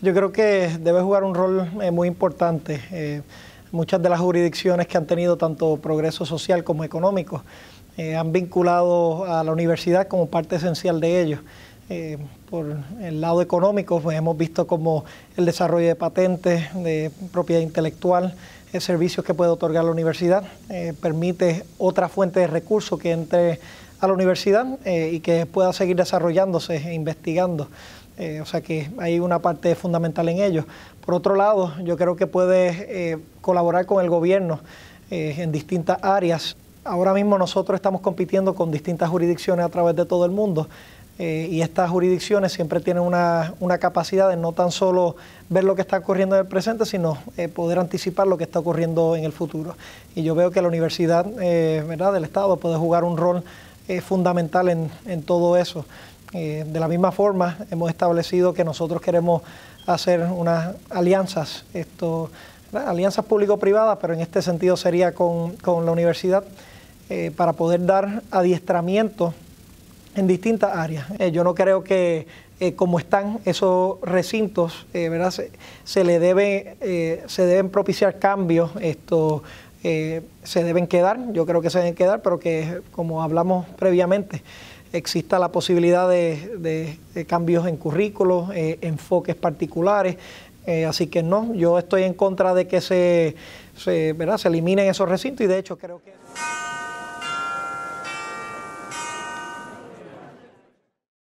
Yo creo que debe jugar un rol eh, muy importante. Eh, muchas de las jurisdicciones que han tenido tanto progreso social como económico eh, han vinculado a la universidad como parte esencial de ello. por el lado económico, pues, hemos visto como el desarrollo de patentes, de propiedad intelectual, servicios que puede otorgar la universidad, permite otra fuente de recursos que entre a la universidad y que pueda seguir desarrollándose e investigando. Eh, o sea que hay una parte fundamental en ello. Por otro lado, yo creo que puede eh, colaborar con el gobierno eh, en distintas áreas. Ahora mismo nosotros estamos compitiendo con distintas jurisdicciones a través de todo el mundo. y estas jurisdicciones siempre tienen una, capacidad de no tan solo ver lo que está ocurriendo en el presente, sino poder anticipar lo que está ocurriendo en el futuro. Y yo veo que la universidad ¿verdad? del Estado puede jugar un rol fundamental en, en todo eso. Eh, de la misma forma, hemos establecido que nosotros queremos hacer unas alianzas, alianzas público-privadas, pero en este sentido sería con, la universidad, eh, para poder dar adiestramiento en distintas áreas. Eh, yo no creo que como están esos recintos, ¿verdad? Se, le debe, se deben propiciar cambios, se deben quedar, yo creo que se deben quedar, pero que como hablamos previamente, exista la posibilidad de, cambios en currículos, eh, enfoques particulares. Eh, así que no, yo estoy en contra de que se, ¿verdad? se eliminen esos recintos y de hecho creo que...